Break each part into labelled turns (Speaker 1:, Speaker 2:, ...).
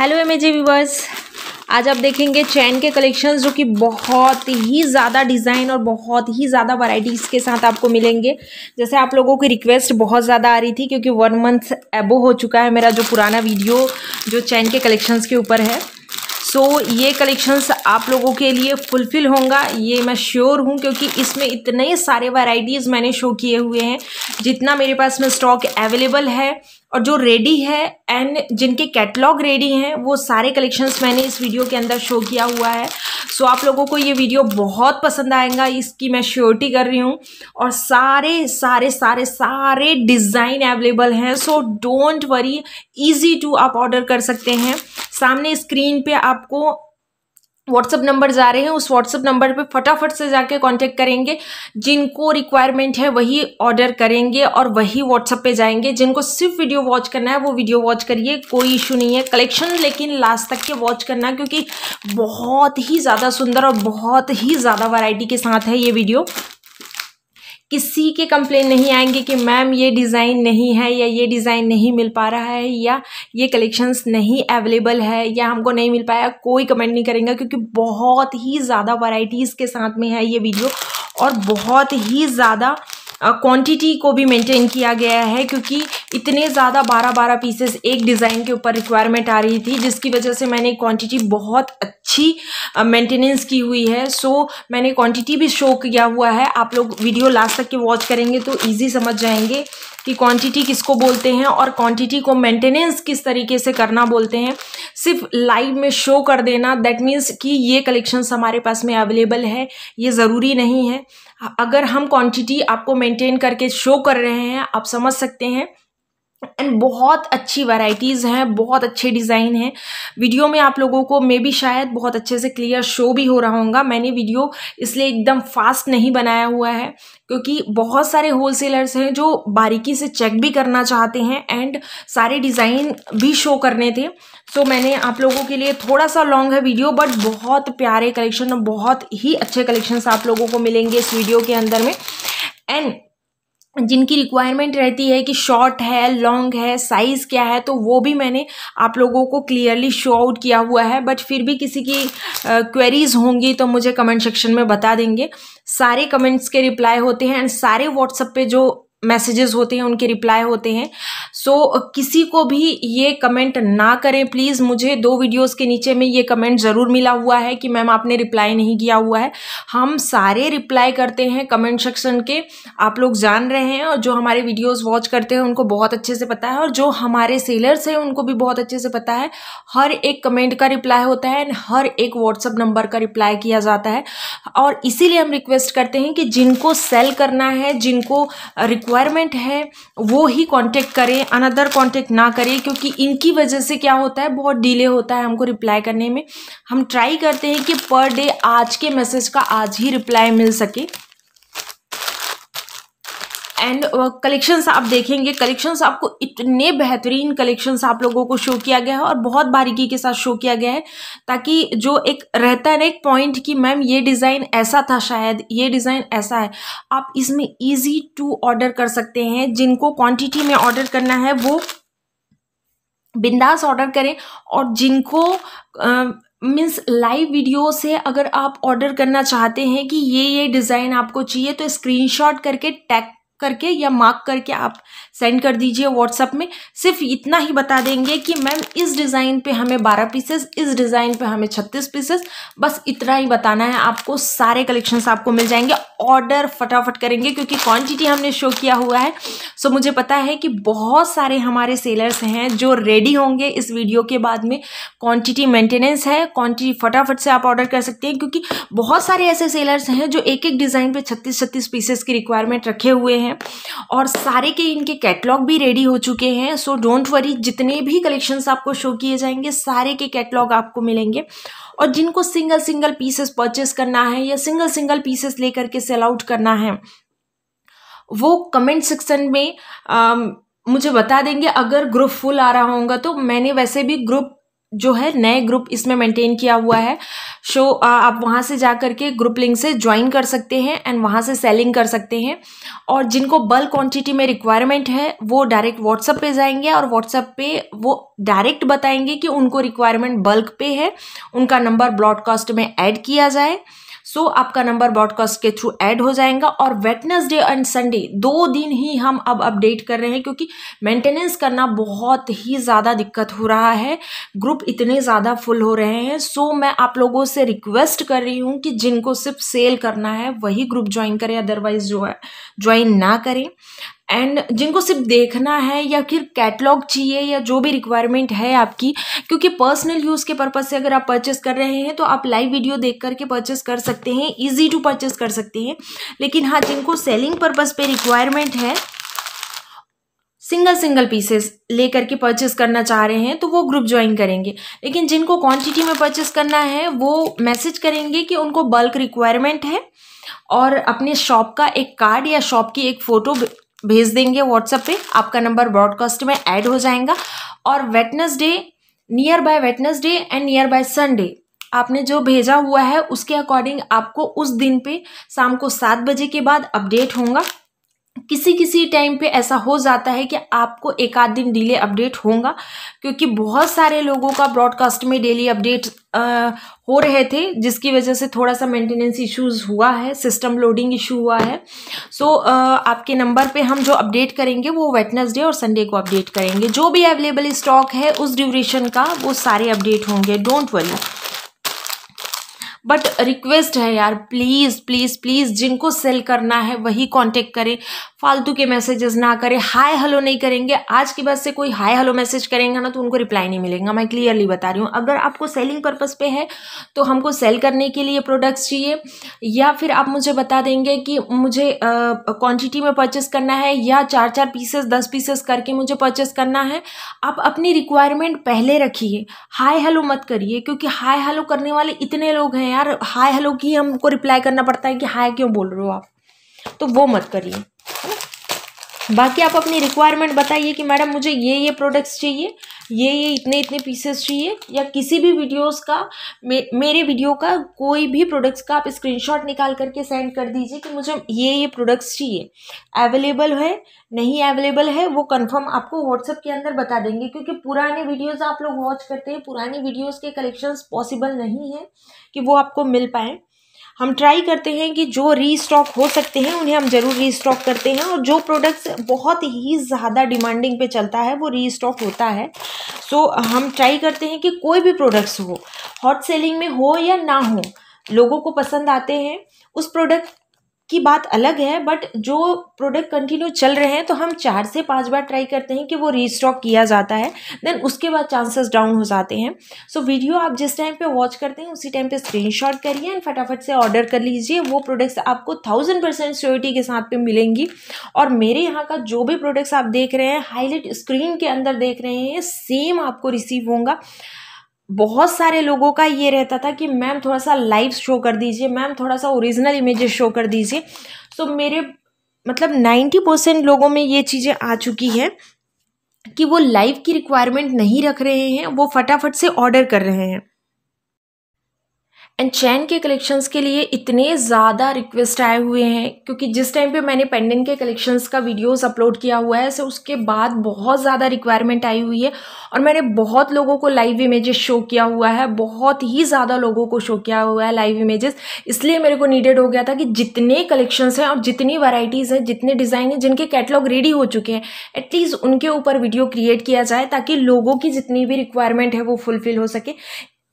Speaker 1: Hello M एजे viewers आज आप देखेंगे चैन के कलेक्शंस जो कि बहुत ही ज़्यादा डिज़ाइन और बहुत ही ज़्यादा वैरायटीज़ के साथ आपको मिलेंगे जैसे आप लोगों की रिक्वेस्ट बहुत ज़्यादा आ रही थी क्योंकि वन मंथ एबो हो चुका है मेरा जो पुराना वीडियो जो चैन के कलेक्शंस के ऊपर है सो so, ये कलेक्शंस आप लोगों के लिए फुलफ़िल होंगे ये मैं श्योर हूँ क्योंकि इसमें इतने सारे वैरायटीज़ मैंने शो किए हुए हैं जितना मेरे पास में स्टॉक अवेलेबल है और जो रेडी है एंड जिनके कैटलॉग रेडी हैं वो सारे कलेक्शंस मैंने इस वीडियो के अंदर शो किया हुआ है सो आप लोगों को ये वीडियो बहुत पसंद आएगा इसकी मैं श्योरिटी कर रही हूँ और सारे सारे सारे सारे डिज़ाइन अवेलेबल हैं so don't worry easy to आप ऑर्डर कर सकते हैं सामने स्क्रीन पे आपको व्हाट्सअप नंबर जा रहे हैं उस व्हाट्सअप नंबर पे फटाफट से जाके कांटेक्ट करेंगे जिनको रिक्वायरमेंट है वही ऑर्डर करेंगे और वही व्हाट्सअप पे जाएंगे जिनको सिर्फ वीडियो वॉच करना है वो वीडियो वॉच करिए कोई इशू नहीं है कलेक्शन लेकिन लास्ट तक के वॉच करना क्योंकि बहुत ही ज़्यादा सुंदर और बहुत ही ज़्यादा वैरायटी के साथ है ये वीडियो किसी के कंप्लेन नहीं आएंगे कि मैम ये डिज़ाइन नहीं है या ये डिज़ाइन नहीं मिल पा रहा है या ये कलेक्शंस नहीं अवेलेबल है या हमको नहीं मिल पाया कोई कमेंट नहीं करेंगे क्योंकि बहुत ही ज़्यादा वैरायटीज़ के साथ में है ये वीडियो और बहुत ही ज़्यादा क्वांटिटी को भी मेंटेन किया गया है क्योंकि इतने ज़्यादा बारह बारह पीसेस एक डिज़ाइन के ऊपर रिक्वायरमेंट आ रही थी जिसकी वजह से मैंने क्वांटिटी बहुत अच्छी मेंटेनेंस की हुई है सो मैंने क्वांटिटी भी शो किया हुआ है आप लोग वीडियो लास्ट तक के वॉच करेंगे तो ईजी समझ जाएंगे कि क्वांटिटी किसको बोलते हैं और क्वांटिटी को मेंटेनेंस किस तरीके से करना बोलते हैं सिर्फ लाइव में शो कर देना दैट मीन्स कि ये कलेक्शंस हमारे पास में अवेलेबल है ये ज़रूरी नहीं है अगर हम क्वांटिटी आपको मेंटेन करके शो कर रहे हैं आप समझ सकते हैं एंड बहुत अच्छी वैरायटीज़ हैं बहुत अच्छे डिज़ाइन हैं वीडियो में आप लोगों को मे भी शायद बहुत अच्छे से क्लियर शो भी हो रहा होगा मैंने वीडियो इसलिए एकदम फास्ट नहीं बनाया हुआ है क्योंकि बहुत सारे होलसेलर्स हैं जो बारीकी से चेक भी करना चाहते हैं एंड सारे डिज़ाइन भी शो करने थे सो so, मैंने आप लोगों के लिए थोड़ा सा लॉन्ग है वीडियो बट बहुत प्यारे कलेक्शन बहुत ही अच्छे कलेक्शंस आप लोगों को मिलेंगे इस वीडियो के अंदर में एंड जिनकी रिक्वायरमेंट रहती है कि शॉर्ट है लॉन्ग है साइज़ क्या है तो वो भी मैंने आप लोगों को क्लियरली शो आउट किया हुआ है बट फिर भी किसी की क्वेरीज uh, होंगी तो मुझे कमेंट सेक्शन में बता देंगे सारे कमेंट्स के रिप्लाई होते हैं एंड सारे व्हाट्सएप पे जो मैसेजेस होते हैं उनके रिप्लाई होते हैं सो so, किसी को भी ये कमेंट ना करें प्लीज़ मुझे दो वीडियोस के नीचे में ये कमेंट ज़रूर मिला हुआ है कि मैम आपने रिप्लाई नहीं किया हुआ है हम सारे रिप्लाई करते हैं कमेंट सेक्शन के आप लोग जान रहे हैं और जो हमारे वीडियोस वॉच करते हैं उनको बहुत अच्छे से पता है और जो हमारे सेलर्स हैं उनको भी बहुत अच्छे से पता है हर एक कमेंट का रिप्लाई होता है एंड हर एक व्हाट्सअप नंबर का रिप्लाई किया जाता है और इसीलिए हम रिक्वेस्ट करते हैं कि जिनको सेल करना है जिनको रिक्वायरमेंट है वो ही कॉन्टेक्ट करें अनदर कॉन्टेक्ट ना करें क्योंकि इनकी वजह से क्या होता है बहुत डिले होता है हमको रिप्लाई करने में हम ट्राई करते हैं कि पर डे आज के मैसेज का आज ही रिप्लाई मिल सके एंड कलेक्शंस uh, आप देखेंगे कलेक्शंस आपको इतने बेहतरीन कलेक्शंस आप लोगों को शो किया गया है और बहुत बारीकी के साथ शो किया गया है ताकि जो एक रहता है ना एक पॉइंट कि मैम ये डिज़ाइन ऐसा था शायद ये डिज़ाइन ऐसा है आप इसमें ईजी टू ऑर्डर कर सकते हैं जिनको क्वांटिटी में ऑर्डर करना है वो बिंदास ऑर्डर करें और जिनको मीन्स लाइव वीडियो से अगर आप ऑर्डर करना चाहते हैं कि ये ये डिज़ाइन आपको चाहिए तो स्क्रीनशॉट करके टैग करके या मार्क करके आप सेंड कर दीजिए व्हाट्सअप में सिर्फ इतना ही बता देंगे कि मैम इस डिज़ाइन पे हमें 12 पीसेस इस डिज़ाइन पे हमें 36 पीसेस बस इतना ही बताना है आपको सारे कलेक्शंस आपको मिल जाएंगे ऑर्डर फटाफट करेंगे क्योंकि क्वांटिटी हमने शो किया हुआ है सो मुझे पता है कि बहुत सारे हमारे सेलर्स हैं जो रेडी होंगे इस वीडियो के बाद में क्वान्टिटी मेंटेनेंस है क्वान्टिटी फटाफट से आप ऑर्डर कर सकते हैं क्योंकि बहुत सारे ऐसे सेलर्स हैं जो एक एक डिज़ाइन पर छत्तीस छत्तीस पीसेस की रिक्वायरमेंट रखे हुए हैं और सारे के इनके कैटलॉग भी रेडी हो चुके हैं सो डोंट वरी जितने भी कलेक्शंस आपको शो किए जाएंगे सारे के कैटलॉग आपको मिलेंगे और जिनको सिंगल सिंगल पीसेस परचेस करना है या सिंगल सिंगल पीसेस लेकर के सेल आउट करना है वो कमेंट सेक्शन में आ, मुझे बता देंगे अगर ग्रुप फुल आ रहा होगा तो मैंने वैसे भी ग्रुप जो है नए ग्रुप इसमें मेंटेन किया हुआ है शो आप वहाँ से जा कर के ग्रुप लिंक से ज्वाइन कर सकते हैं एंड वहाँ से सेलिंग कर सकते हैं और जिनको बल्क क्वांटिटी में रिक्वायरमेंट है वो डायरेक्ट व्हाट्सअप पे जाएंगे और व्हाट्सअप पे वो डायरेक्ट बताएंगे कि उनको रिक्वायरमेंट बल्क पे है उनका नंबर ब्रॉडकास्ट में ऐड किया जाए सो आपका नंबर ब्रॉडकास्ट के थ्रू ऐड हो जाएगा और वेटनसडे एंड संडे दो दिन ही हम अब अपडेट कर रहे हैं क्योंकि मेंटेनेंस करना बहुत ही ज़्यादा दिक्कत हो रहा है ग्रुप इतने ज़्यादा फुल हो रहे हैं सो मैं आप लोगों से रिक्वेस्ट कर रही हूँ कि जिनको सिर्फ सेल करना है वही ग्रुप ज्वाइन करें अदरवाइज जो है ज्वाइन ना करें एंड जिनको सिर्फ देखना है या फिर कैटलॉग चाहिए या जो भी रिक्वायरमेंट है आपकी क्योंकि पर्सनल यूज़ के पर्पज़ से अगर आप परचेस कर रहे हैं तो आप लाइव वीडियो देख करके परचेस कर सकते हैं ईजी टू परचेस कर सकते हैं लेकिन हाँ जिनको सेलिंग पर्पज़ पे रिक्वायरमेंट है सिंगल सिंगल पीसेस लेकर के परचेस करना चाह रहे हैं तो वो ग्रुप ज्वाइन करेंगे लेकिन जिनको क्वांटिटी में परचेस करना है वो मैसेज करेंगे कि उनको बल्क रिक्वायरमेंट है और अपने शॉप का एक कार्ड या शॉप की एक फ़ोटो भेज देंगे व्हाट्सएप पे आपका नंबर ब्रॉडकास्ट में ऐड हो जाएगा और Wednesday nearby Wednesday and nearby Sunday आपने जो भेजा हुआ है उसके अकॉर्डिंग आपको उस दिन पे शाम को सात बजे के बाद अपडेट होगा किसी किसी टाइम पे ऐसा हो जाता है कि आपको एक आध दिन डीले अपडेट होगा क्योंकि बहुत सारे लोगों का ब्रॉडकास्ट में डेली अपडेट हो रहे थे जिसकी वजह से थोड़ा सा मेंटेनेंस इश्यूज हुआ है सिस्टम लोडिंग इशू हुआ है सो so, आपके नंबर पे हम जो अपडेट करेंगे वो वेटनसडे और संडे को अपडेट करेंगे जो भी अवेलेबल स्टॉक है उस ड्यूरेशन का वो सारे अपडेट होंगे डोंट वरी बट रिक्वेस्ट है यार प्लीज़ प्लीज़ प्लीज़ जिनको सेल करना है वही कांटेक्ट करें फालतू के मैसेजेस ना करें हाय हेलो नहीं करेंगे आज के बाद से कोई हाय हेलो मैसेज करेंगे ना तो उनको रिप्लाई नहीं मिलेगा मैं क्लियरली बता रही हूँ अगर आपको सेलिंग पर्पज़ पे है तो हमको सेल करने के लिए प्रोडक्ट्स चाहिए या फिर आप मुझे बता देंगे कि मुझे क्वान्टिटी में परचेस करना है या चार चार पीसेस दस पीसेस करके मुझे परचेस करना है आप अपनी रिक्वायरमेंट पहले रखिए हाय हेलो मत करिए क्योंकि हाय हेलो करने वाले इतने लोग हैं यार हाय हेलो की हमको रिप्लाई करना पड़ता है कि हाय क्यों बोल रहे हो आप तो वो मत करिए बाकी आप अपनी रिक्वायरमेंट बताइए कि मैडम मुझे ये ये प्रोडक्ट्स चाहिए ये ये इतने इतने पीसेस चाहिए या किसी भी वीडियोस का मे, मेरे वीडियो का कोई भी प्रोडक्ट्स का आप स्क्रीनशॉट निकाल करके सेंड कर दीजिए कि मुझे ये ये प्रोडक्ट्स चाहिए अवेलेबल है नहीं अवेलेबल है वो कंफर्म आपको व्हाट्सअप के अंदर बता देंगे क्योंकि पुराने वीडियोज़ आप लोग वॉच करते हैं पुराने वीडियोज़ के कलेक्शंस पॉसिबल नहीं है कि वो आपको मिल पाए हम ट्राई करते हैं कि जो रीस्टॉक हो सकते हैं उन्हें हम ज़रूर रीस्टॉक करते हैं और जो प्रोडक्ट्स बहुत ही ज़्यादा डिमांडिंग पे चलता है वो रीस्टॉक होता है सो so, हम ट्राई करते हैं कि कोई भी प्रोडक्ट्स हो हॉट सेलिंग में हो या ना हो लोगों को पसंद आते हैं उस प्रोडक्ट की बात अलग है बट जो प्रोडक्ट कंटिन्यू चल रहे हैं तो हम चार से पांच बार ट्राई करते हैं कि वो रीस्टॉक किया जाता है देन उसके बाद चांसेस डाउन हो जाते हैं सो so, वीडियो आप जिस टाइम पे वॉच करते हैं उसी टाइम पे स्क्रीनशॉट करिए एंड फटाफट से ऑर्डर कर लीजिए वो प्रोडक्ट्स आपको थाउजेंड परसेंट स्योरिटी के साथ पे मिलेंगी और मेरे यहाँ का जो भी प्रोडक्ट्स आप देख रहे हैं हाईलाइट स्क्रीन के अंदर देख रहे हैं सेम आपको रिसीव होगा बहुत सारे लोगों का ये रहता था कि मैम थोड़ा सा लाइव शो कर दीजिए मैम थोड़ा सा ओरिजिनल इमेजेस शो कर दीजिए सो तो so, मेरे मतलब नाइन्टी परसेंट लोगों में ये चीज़ें आ चुकी हैं कि वो लाइव की रिक्वायरमेंट नहीं रख रहे हैं वो फटाफट से ऑर्डर कर रहे हैं एंड चैन के कलेक्शंस के लिए इतने ज़्यादा रिक्वेस्ट आए हुए हैं क्योंकि जिस टाइम पे मैंने पेंडेंट के कलेक्शंस का वीडियोस अपलोड किया हुआ है सो उसके बाद बहुत ज़्यादा रिक्वायरमेंट आई हुई है और मैंने बहुत लोगों को लाइव इमेजेस शो किया हुआ है बहुत ही ज़्यादा लोगों को शो किया हुआ है लाइव इमेजेस इसलिए मेरे को नीडेड हो गया था कि जितने कलेक्शंस हैं और जितनी वराइटीज़ हैं जितने डिज़ाइन हैं जिनके कैटलॉग रेडी हो चुके हैं एटलीस्ट उनके ऊपर वीडियो क्रिएट किया जाए ताकि लोगों की जितनी भी रिक्वायरमेंट है वो फुलफ़िल हो सके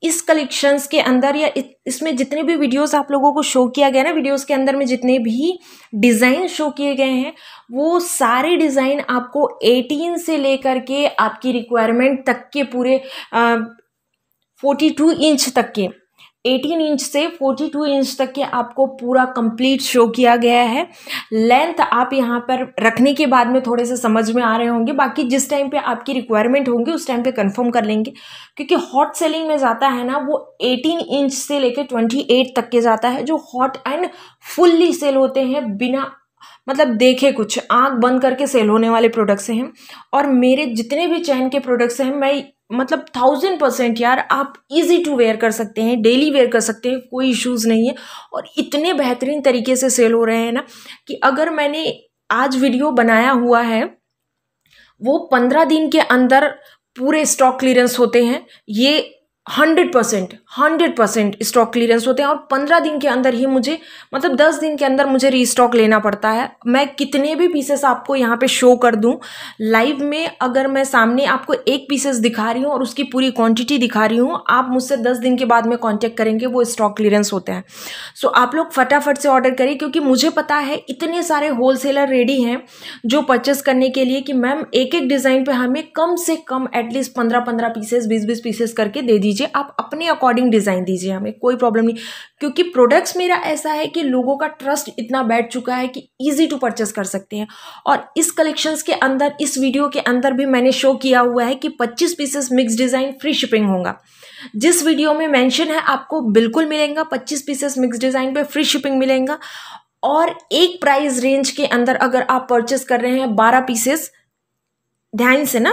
Speaker 1: इस कलेक्शंस के अंदर या इसमें जितने भी वीडियोस आप लोगों को शो किया गया ना वीडियोस के अंदर में जितने भी डिज़ाइन शो किए गए हैं वो सारे डिज़ाइन आपको 18 से लेकर के आपकी रिक्वायरमेंट तक के पूरे फोर्टी टू इंच तक के 18 इंच से 42 इंच तक के आपको पूरा कंप्लीट शो किया गया है लेंथ आप यहाँ पर रखने के बाद में थोड़े से समझ में आ रहे होंगे बाकी जिस टाइम पे आपकी रिक्वायरमेंट होंगी उस टाइम पे कंफर्म कर लेंगे क्योंकि हॉट सेलिंग में जाता है ना वो 18 इंच से लेकर 28 तक के जाता है जो हॉट एंड फुल्ली सेल होते हैं बिना मतलब देखे कुछ आँख बंद करके सेल होने वाले प्रोडक्ट्स हैं और मेरे जितने भी चैन के प्रोडक्ट्स हैं मैं मतलब थाउजेंड परसेंट यार आप इजी टू वेयर कर सकते हैं डेली वेयर कर सकते हैं कोई इश्यूज़ नहीं है और इतने बेहतरीन तरीके से सेल हो रहे हैं ना कि अगर मैंने आज वीडियो बनाया हुआ है वो पंद्रह दिन के अंदर पूरे स्टॉक क्लियरेंस होते हैं ये hundred percent hundred percent stock clearance होते हैं और पंद्रह दिन के अंदर ही मुझे मतलब दस दिन के अंदर मुझे रीस्टॉक लेना पड़ता है मैं कितने भी पीसेस आपको यहाँ पे शो कर दूँ लाइव में अगर मैं सामने आपको एक पीसेस दिखा रही हूँ और उसकी पूरी क्वांटिटी दिखा रही हूँ आप मुझसे दस दिन के बाद में कॉन्टैक्ट करेंगे वो स्टॉक क्लियरेंस होते हैं सो आप लोग फटाफट से ऑर्डर करें क्योंकि मुझे पता है इतने सारे होलसेलर रेडी हैं जो परचेस करने के लिए कि मैम एक एक डिज़ाइन पर हमें कम से कम एटलीस्ट पंद्रह पंद्रह पीसेस बीस बीस पीसेस करके दे दीजिए दीजिए आप अपने अकॉर्डिंग डिज़ाइन दीजिए हमें कोई प्रॉब्लम नहीं क्योंकि प्रोडक्ट्स मेरा ऐसा है कि लोगों का ट्रस्ट इतना बैठ चुका है कि ईजी टू परचेस कर सकते हैं और इस कलेक्शंस के अंदर इस वीडियो के अंदर भी मैंने शो किया हुआ है कि पच्चीस pieces mix design free shipping होगा जिस वीडियो में मैंशन है आपको बिल्कुल मिलेगा पच्चीस पीसेस मिक्स डिज़ाइन पर फ्री शिपिंग मिलेगा और एक प्राइस रेंज के अंदर अगर आप परचेस कर रहे हैं बारह पीसेस ध्यान से ना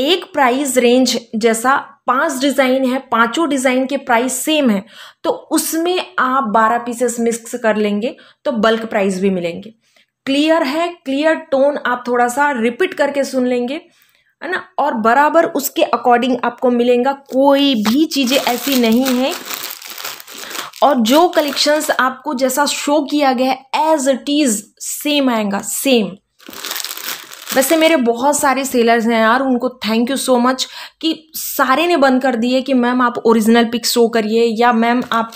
Speaker 1: एक प्राइस रेंज जैसा पांच डिज़ाइन है पांचों डिज़ाइन के प्राइस सेम है तो उसमें आप बारह पीसेस मिक्स कर लेंगे तो बल्क प्राइस भी मिलेंगे क्लियर है क्लियर टोन आप थोड़ा सा रिपीट करके सुन लेंगे है ना और बराबर उसके अकॉर्डिंग आपको मिलेगा कोई भी चीज़ें ऐसी नहीं है और जो कलेक्शंस आपको जैसा शो किया गया है एज इट इज़ सेम आएगा सेम वैसे मेरे बहुत सारे सेलर्स हैं यार उनको थैंक यू सो मच कि सारे ने बंद कर दिए कि मैम आप ओरिजिनल पिक शो करिए या मैम आप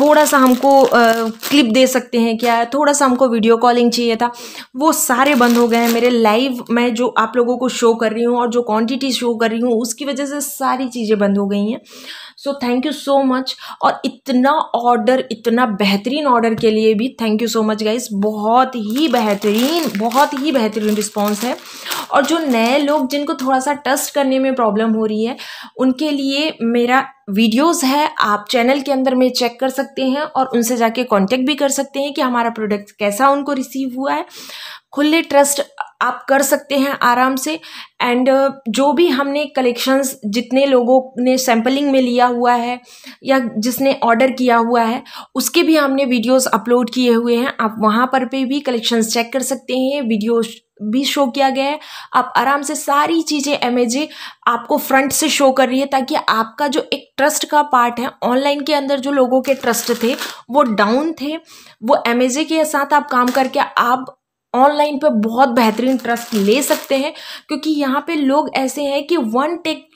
Speaker 1: थोड़ा सा हमको क्लिप दे सकते हैं क्या थोड़ा सा हमको वीडियो कॉलिंग चाहिए था वो सारे बंद हो गए हैं मेरे लाइव मैं जो आप लोगों को शो कर रही हूँ और जो क्वान्टिटी शो कर रही हूँ उसकी वजह से सारी चीज़ें बंद हो गई हैं so thank you so much और इतना ऑर्डर इतना बेहतरीन ऑर्डर के लिए भी thank you so much guys बहुत ही बेहतरीन बहुत ही बेहतरीन रिस्पॉन्स है और जो नए लोग जिनको थोड़ा सा टस्ट करने में प्रॉब्लम हो रही है उनके लिए मेरा वीडियोस है आप चैनल के अंदर में चेक कर सकते हैं और उनसे जाके कांटेक्ट भी कर सकते हैं कि हमारा प्रोडक्ट कैसा उनको रिसीव हुआ है खुले ट्रस्ट आप कर सकते हैं आराम से एंड uh, जो भी हमने कलेक्शंस जितने लोगों ने सैम्पलिंग में लिया हुआ है या जिसने ऑर्डर किया हुआ है उसके भी हमने वीडियोस अपलोड किए हुए हैं आप वहाँ पर पे भी कलेक्शंस चेक कर सकते हैं वीडियो भी शो किया गया है आप आराम से सारी चीज़ें एम आपको फ्रंट से शो कर रही है ताकि आपका जो एक ट्रस्ट का पार्ट है ऑनलाइन के अंदर जो लोगों के ट्रस्ट थे वो डाउन थे वो एम के साथ आप काम करके आप ऑनलाइन पर बहुत बेहतरीन ट्रस्ट ले सकते हैं क्योंकि यहाँ पे लोग ऐसे हैं कि वन टेक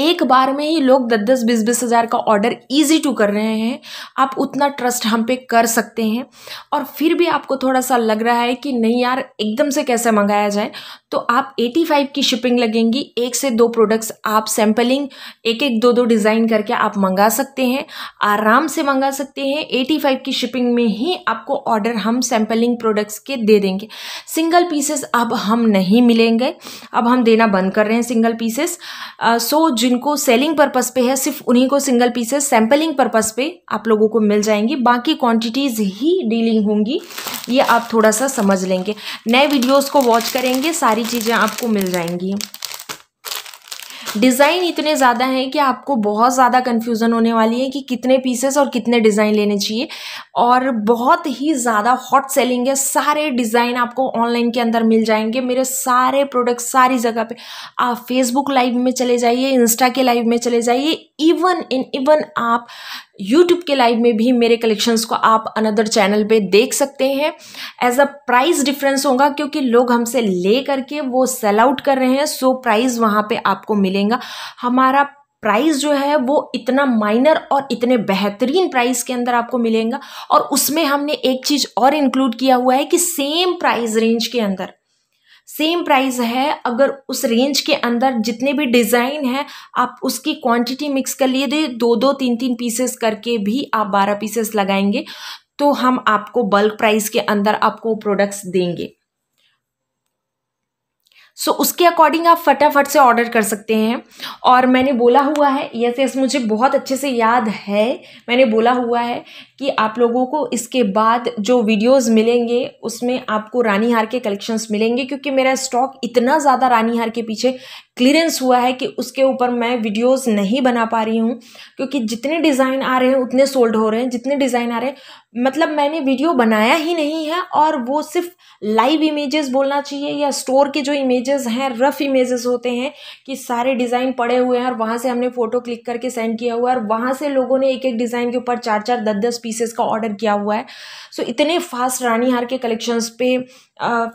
Speaker 1: एक बार में ही लोग दस दस बीस बीस हज़ार का ऑर्डर इजी टू कर रहे हैं आप उतना ट्रस्ट हम पे कर सकते हैं और फिर भी आपको थोड़ा सा लग रहा है कि नहीं यार एकदम से कैसे मंगाया जाए तो आप 85 की शिपिंग लगेंगी एक से दो प्रोडक्ट्स आप सैम्पलिंग एक एक दो दो डिज़ाइन करके आप मंगा सकते हैं आराम से मंगा सकते हैं 85 की शिपिंग में ही आपको ऑर्डर हम सैम्पलिंग प्रोडक्ट्स के दे देंगे सिंगल पीसेस अब हम नहीं मिलेंगे अब हम देना बंद कर रहे हैं सिंगल पीसेस सो जिनको सेलिंग पर्पज़ पर है सिर्फ उन्हीं को सिंगल पीसेस सैम्पलिंग पर्पज़ पर आप लोगों को मिल जाएंगी बाकी क्वान्टिटीज़ ही डीलिंग होंगी ये आप थोड़ा सा समझ लेंगे नए वीडियोज़ को वॉच करेंगे सारे सारी चीज़ें आपको मिल जाएंगी डिज़ाइन इतने ज़्यादा हैं कि आपको बहुत ज़्यादा कन्फ्यूज़न होने वाली है कि कितने पीसेस और कितने डिज़ाइन लेने चाहिए और बहुत ही ज़्यादा हॉट सेलिंग है सारे डिज़ाइन आपको ऑनलाइन के अंदर मिल जाएंगे मेरे सारे प्रोडक्ट सारी जगह पे आप फेसबुक लाइव में चले जाइए इंस्टा के लाइव में चले जाइए इवन इन इवन आप यूट्यूब के लाइव में भी मेरे कलेक्शंस को आप अनदर चैनल पे देख सकते हैं एज अ प्राइस डिफरेंस होगा क्योंकि लोग हमसे ले करके वो सेल आउट कर रहे हैं सो प्राइस वहाँ पे आपको मिलेगा हमारा प्राइस जो है वो इतना माइनर और इतने बेहतरीन प्राइस के अंदर आपको मिलेगा और उसमें हमने एक चीज़ और इंक्लूड किया हुआ है कि सेम प्राइस रेंज के अंदर सेम प्राइस है अगर उस रेंज के अंदर जितने भी डिज़ाइन है आप उसकी क्वांटिटी मिक्स कर लिए दे दो दो तीन तीन पीसेस करके भी आप बारह पीसेस लगाएंगे तो हम आपको बल्क प्राइस के अंदर आपको प्रोडक्ट्स देंगे सो so, उसके अकॉर्डिंग आप फटाफट से ऑर्डर कर सकते हैं और मैंने बोला हुआ है यस यस मुझे बहुत अच्छे से याद है मैंने बोला हुआ है कि आप लोगों को इसके बाद जो वीडियोस मिलेंगे उसमें आपको रानी हार के कलेक्शंस मिलेंगे क्योंकि मेरा स्टॉक इतना ज़्यादा रानी हार के पीछे क्लियरेंस हुआ है कि उसके ऊपर मैं वीडियोस नहीं बना पा रही हूँ क्योंकि जितने डिज़ाइन आ रहे हैं उतने सोल्ड हो रहे हैं जितने डिज़ाइन आ रहे हैं मतलब मैंने वीडियो बनाया ही नहीं है और वो सिर्फ लाइव इमेजेस बोलना चाहिए या स्टोर के जो इमेजेस हैं रफ़ इमेजेस होते हैं कि सारे डिज़ाइन पड़े हुए हैं और वहाँ से हमने फ़ोटो क्लिक करके सेंड किया हुआ है और वहाँ से लोगों ने एक एक डिज़ाइन के ऊपर चार चार दस दस पीसेस का ऑर्डर किया हुआ है सो इतने फास्ट रानी हार के कलेक्शंस पे आ,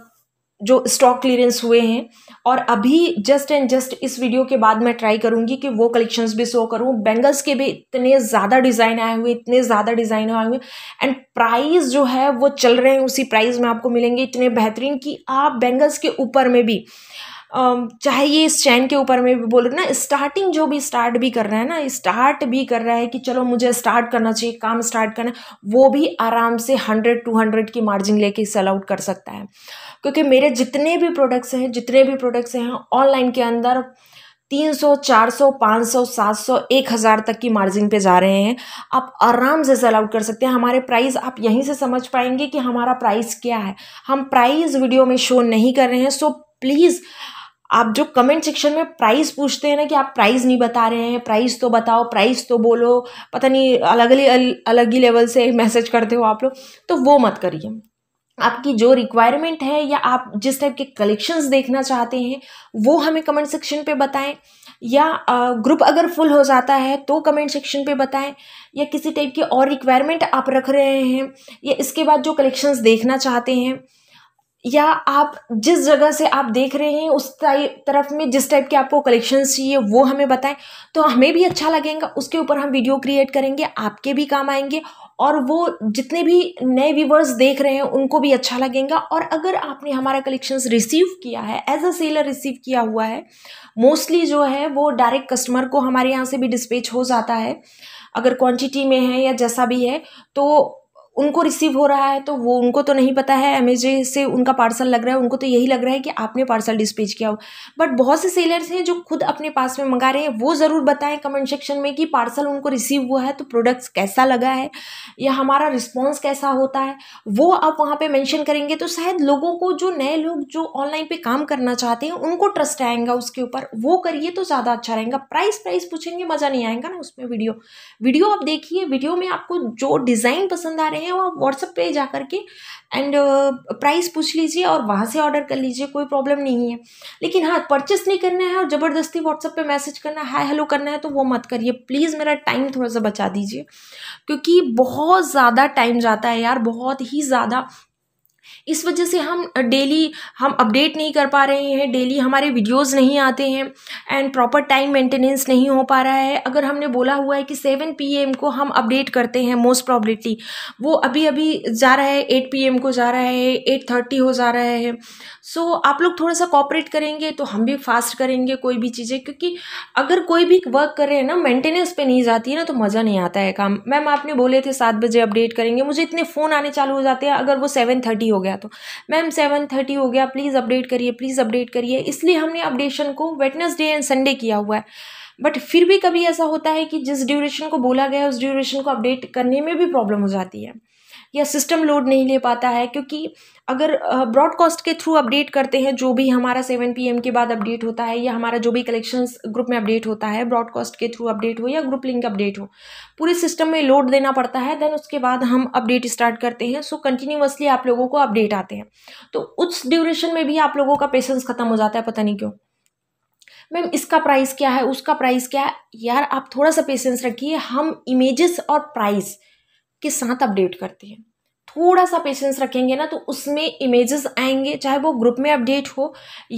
Speaker 1: जो स्टॉक क्लियरेंस हुए हैं और अभी जस्ट एंड जस्ट इस वीडियो के बाद मैं ट्राई करूंगी कि वो कलेक्शंस भी शो करूं बैंगल्स के भी इतने ज़्यादा डिज़ाइन आए हुए इतने ज़्यादा डिज़ाइन आए हुए एंड प्राइस जो है वो चल रहे हैं उसी प्राइस में आपको मिलेंगे इतने बेहतरीन कि आप बैंगल्स के ऊपर में भी चाहे ये इस चैन के ऊपर में भी बोलो ना स्टार्टिंग जो भी स्टार्ट भी कर रहा है ना स्टार्ट भी कर रहा है कि चलो मुझे स्टार्ट करना चाहिए काम स्टार्ट करना वो भी आराम से हंड्रेड टू हंड्रेड की मार्जिन लेके सेल आउट कर सकता है क्योंकि मेरे जितने भी प्रोडक्ट्स हैं जितने भी प्रोडक्ट्स हैं ऑनलाइन के अंदर तीन सौ चार सौ पाँच सौ सात सौ एक हज़ार तक की मार्जिन पे जा रहे हैं आप आराम से सेल आउट कर सकते हैं हमारे प्राइस आप यहीं से समझ पाएंगे कि हमारा प्राइस क्या है हम प्राइस वीडियो में शो नहीं कर रहे हैं सो प्लीज़ आप जो कमेंट सेक्शन में प्राइस पूछते हैं ना कि आप प्राइस नहीं बता रहे हैं प्राइस तो बताओ प्राइस तो बोलो पता नहीं अलग ही अलग ही लेवल से मैसेज करते हो आप लोग तो वो मत करिए आपकी जो रिक्वायरमेंट है या आप जिस टाइप के कलेक्शंस देखना चाहते हैं वो हमें कमेंट सेक्शन पे बताएं या ग्रुप अगर फुल हो जाता है तो कमेंट सेक्शन पे बताएं या किसी टाइप की और रिक्वायरमेंट आप रख रहे हैं या इसके बाद जो कलेक्शंस देखना चाहते हैं या आप जिस जगह से आप देख रहे हैं उस तरफ में जिस टाइप के आपको कलेक्शन चाहिए वो हमें बताएं तो हमें भी अच्छा लगेगा उसके ऊपर हम वीडियो क्रिएट करेंगे आपके भी काम आएंगे और वो जितने भी नए व्यूवर्स देख रहे हैं उनको भी अच्छा लगेगा और अगर आपने हमारा कलेक्शंस रिसीव किया है एज अ सेलर रिसीव किया हुआ है मोस्टली जो है वो डायरेक्ट कस्टमर को हमारे यहाँ से भी डिस्पेच हो जाता है अगर क्वांटिटी में है या जैसा भी है तो उनको रिसीव हो रहा है तो वो उनको तो नहीं पता है अमेजे से उनका पार्सल लग रहा है उनको तो यही लग रहा है कि आपने पार्सल डिस्पेज किया हो बट बहुत से सेलर्स हैं जो खुद अपने पास में मंगा रहे हैं वो ज़रूर बताएं कमेंट सेक्शन में कि पार्सल उनको रिसीव हुआ है तो प्रोडक्ट्स कैसा लगा है या हमारा रिस्पॉन्स कैसा होता है वो आप वहाँ पर मैंशन करेंगे तो शायद लोगों को जो नए लोग जो ऑनलाइन पर काम करना चाहते हैं उनको ट्रस्ट आएगा उसके ऊपर वो करिए तो ज़्यादा अच्छा रहेगा प्राइस प्राइस पूछेंगे मज़ा नहीं आएगा ना उसमें वीडियो वीडियो आप देखिए वीडियो में आपको जो डिज़ाइन पसंद आ रहे हैं चाहिए वो आप व्हाट्सअप पर जा कर के एंड प्राइस uh, पूछ लीजिए और वहाँ से ऑर्डर कर लीजिए कोई प्रॉब्लम नहीं है लेकिन हाँ परचेस नहीं करना है और ज़बरदस्ती व्हाट्सअप पे मैसेज करना हाई हेलो करना है तो वो मत करिए प्लीज़ मेरा टाइम थोड़ा सा बचा दीजिए क्योंकि बहुत ज़्यादा टाइम जाता है यार बहुत ही ज़्यादा इस वजह से हम डेली हम अपडेट नहीं कर पा रहे हैं डेली हमारे वीडियोस नहीं आते हैं एंड प्रॉपर टाइम मेंटेनेंस नहीं हो पा रहा है अगर हमने बोला हुआ है कि सेवन पीएम को हम अपडेट करते हैं मोस्ट प्रॉब्लिटी वो अभी अभी जा रहा है एट पीएम को जा रहा है एट थर्टी हो जा रहा है सो so, आप लोग थोड़ा सा कॉपरेट करेंगे तो हम भी फास्ट करेंगे कोई भी चीज़ें क्योंकि अगर कोई भी वर्क कर रहे हैं ना मेंटेनेंस पर नहीं जाती है ना तो मज़ा नहीं आता है काम मैम आपने बोले थे सात बजे अपडेट करेंगे मुझे इतने फ़ोन आने चालू हो जाते हैं अगर वो सेवन थर्टी हो गया तो मैम सेवन थर्टी हो गया प्लीज़ अपडेट करिए प्लीज़ अपडेट करिए इसलिए हमने अपडेशन को वेटनसडे एंड संडे किया हुआ है बट फिर भी कभी ऐसा होता है कि जिस ड्यूरेशन को बोला गया उस ड्यूरेशन को अपडेट करने में भी प्रॉब्लम हो जाती है या सिस्टम लोड नहीं ले पाता है क्योंकि अगर ब्रॉडकास्ट के थ्रू अपडेट करते हैं जो भी हमारा सेवन पी के बाद अपडेट होता है या हमारा जो भी कलेक्शंस ग्रुप में अपडेट होता है ब्रॉडकास्ट के थ्रू अपडेट हो या ग्रुप लिंक अपडेट हो पूरे सिस्टम में लोड देना पड़ता है देन उसके बाद हम अपडेट स्टार्ट करते हैं सो कंटिन्यूसली आप लोगों को अपडेट आते हैं तो उस ड्यूरेशन में भी आप लोगों का पेशेंस ख़त्म हो जाता है पता नहीं क्यों मैम इसका प्राइस क्या है उसका प्राइस क्या है यार आप थोड़ा सा पेशेंस रखिए हम इमेजेस और प्राइस के साथ अपडेट करते हैं थोड़ा सा पेशेंस रखेंगे ना तो उसमें इमेजेस आएंगे चाहे वो ग्रुप में अपडेट हो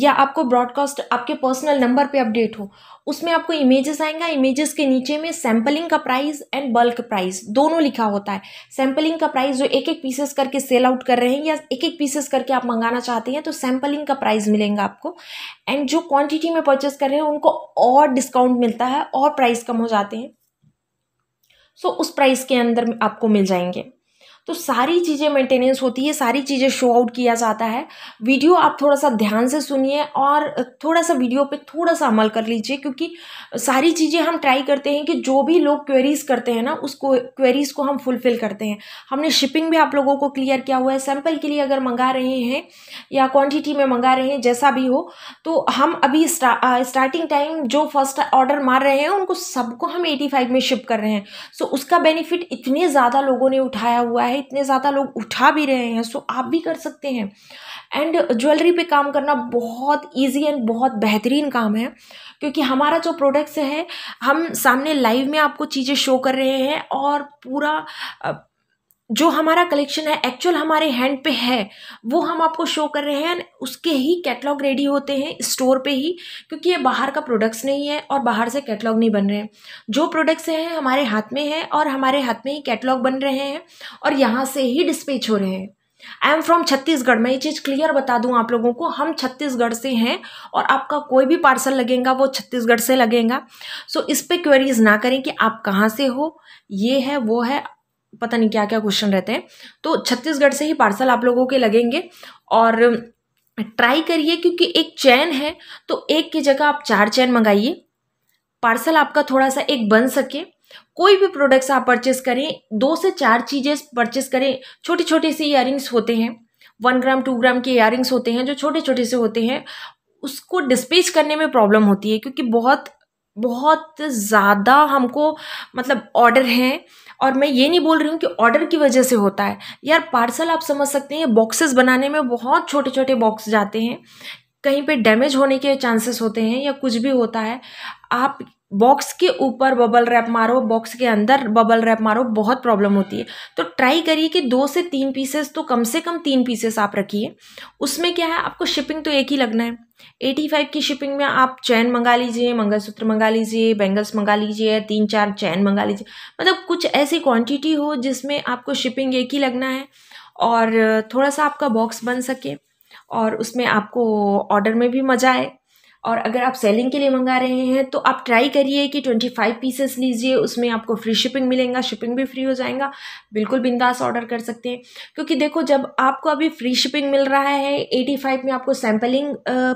Speaker 1: या आपको ब्रॉडकास्ट आपके पर्सनल नंबर पे अपडेट हो उसमें आपको इमेजेस आएंगे इमेजेस के नीचे में सैम्पलिंग का प्राइस एंड बल्क प्राइस दोनों लिखा होता है सैम्पलिंग का प्राइस जो एक एक पीसेस करके सेल आउट कर रहे हैं या एक एक पीसेस करके आप मंगाना चाहते हैं तो सैम्पलिंग का प्राइस मिलेगा आपको एंड जो क्वांटिटी में परचेस कर रहे हैं उनको और डिस्काउंट मिलता है और प्राइस कम हो जाते हैं सो उस प्राइस के अंदर आपको मिल जाएंगे तो सारी चीज़ें मेंटेनेंस होती है सारी चीज़ें शो आउट किया जाता है वीडियो आप थोड़ा सा ध्यान से सुनिए और थोड़ा सा वीडियो पे थोड़ा सा अमल कर लीजिए क्योंकि सारी चीज़ें हम ट्राई करते हैं कि जो भी लोग क्वेरीज़ करते हैं ना उसको क्वेरीज़ को हम फुलफ़िल करते हैं हमने शिपिंग भी आप लोगों को क्लियर किया हुआ है सैम्पल के लिए अगर मंगा रहे हैं या क्वान्टिटी में मंगा रहे हैं जैसा भी हो तो हम अभी स्टा, स्टार्टिंग टाइम जो फर्स्ट ऑर्डर मार रहे हैं उनको सबको हम एटी फाइव में शिप कर रहे हैं सो उसका बेनिफिट इतने ज़्यादा लोगों ने उठाया हुआ है है इतने ज़्यादा लोग उठा भी रहे हैं सो आप भी कर सकते हैं एंड ज्वेलरी पे काम करना बहुत इजी एंड बहुत बेहतरीन काम है क्योंकि हमारा जो प्रोडक्ट्स है हम सामने लाइव में आपको चीज़ें शो कर रहे हैं और पूरा जो हमारा कलेक्शन है एक्चुअल हमारे हैंड पे है वो हम आपको शो कर रहे हैं उसके ही कैटलॉग रेडी होते हैं स्टोर पे ही क्योंकि ये बाहर का प्रोडक्ट्स नहीं है और बाहर से कैटलॉग नहीं बन रहे हैं जो प्रोडक्ट्स हैं हमारे हाथ में है और हमारे हाथ में ही कैटलॉग बन रहे हैं और यहाँ से ही डिस्पेच हो रहे हैं आई एम फ्रॉम छत्तीसगढ़ मैं ये चीज़ क्लियर बता दूँ आप लोगों को हम छत्तीसगढ़ से हैं और आपका कोई भी पार्सल लगेगा वो छत्तीसगढ़ से लगेगा सो so, इस पर क्वेरीज ना करें कि आप कहाँ से हो ये है वो है पता नहीं क्या क्या क्वेश्चन रहते हैं तो छत्तीसगढ़ से ही पार्सल आप लोगों के लगेंगे और ट्राई करिए क्योंकि एक चैन है तो एक की जगह आप चार चैन मंगाइए पार्सल आपका थोड़ा सा एक बन सके कोई भी प्रोडक्ट्स आप परचेस करें दो से चार चीज़ें परचेस करें छोटी छोटी सी इयरिंग्स होते हैं वन ग्राम टू ग्राम के इयरिंग्स होते हैं जो छोटे छोटे से होते हैं उसको डिस्पेच करने में प्रॉब्लम होती है क्योंकि बहुत बहुत ज़्यादा हमको मतलब ऑर्डर हैं और मैं ये नहीं बोल रही हूँ कि ऑर्डर की वजह से होता है यार पार्सल आप समझ सकते हैं बॉक्सेस बनाने में बहुत छोटे छोटे बॉक्स जाते हैं कहीं पे डैमेज होने के चांसेस होते हैं या कुछ भी होता है आप बॉक्स के ऊपर बबल रैप मारो बॉक्स के अंदर बबल रैप मारो बहुत प्रॉब्लम होती है तो ट्राई करिए कि दो से तीन पीसेस तो कम से कम तीन पीसेस आप रखिए उसमें क्या है आपको शिपिंग तो एक ही लगना है एटी फाइव की शिपिंग में आप चैन मंगा लीजिए मंगलसूत्र मंगा लीजिए बैंगल्स मंगा लीजिए तीन चार चैन मंगा लीजिए मतलब कुछ ऐसी क्वान्टिटी हो जिसमें आपको शिपिंग एक ही लगना है और थोड़ा सा आपका बॉक्स बन सके और उसमें आपको ऑर्डर में भी मज़ा आए और अगर आप सेलिंग के लिए मंगा रहे हैं तो आप ट्राई करिए कि ट्वेंटी फाइव पीसेस लीजिए उसमें आपको फ्री शिपिंग मिलेगा शिपिंग भी फ्री हो जाएगा बिल्कुल बिंदास ऑर्डर कर सकते हैं क्योंकि देखो जब आपको अभी फ्री शिपिंग मिल रहा है एटी फाइव में आपको सैम्पलिंग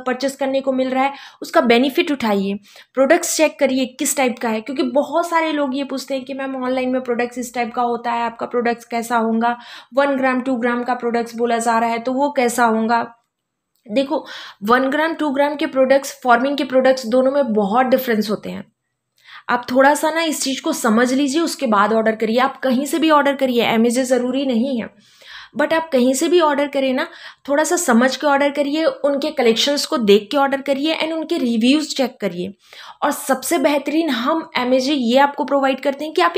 Speaker 1: परचेस करने को मिल रहा है उसका बेनिफिट उठाइए प्रोडक्ट्स चेक करिए किस टाइप का है क्योंकि बहुत सारे लोग ये पूछते हैं कि मैम ऑनलाइन में प्रोडक्ट्स इस टाइप का होता है आपका प्रोडक्ट्स कैसा होगा वन ग्राम टू ग्राम का प्रोडक्ट्स बोला जा रहा है तो वो कैसा होगा देखो वन ग्राम टू ग्राम के प्रोडक्ट्स फॉर्मिंग के प्रोडक्ट्स दोनों में बहुत डिफरेंस होते हैं आप थोड़ा सा ना इस चीज़ को समझ लीजिए उसके बाद ऑर्डर करिए आप कहीं से भी ऑर्डर करिए एमेजे ज़रूरी नहीं है बट आप कहीं से भी ऑर्डर करें ना थोड़ा सा समझ के ऑर्डर करिए उनके कलेक्शंस को देख के ऑर्डर करिए एंड उनके रिव्यूज़ चेक करिए और सबसे बेहतरीन हम एमेजे ये आपको प्रोवाइड करते हैं कि आप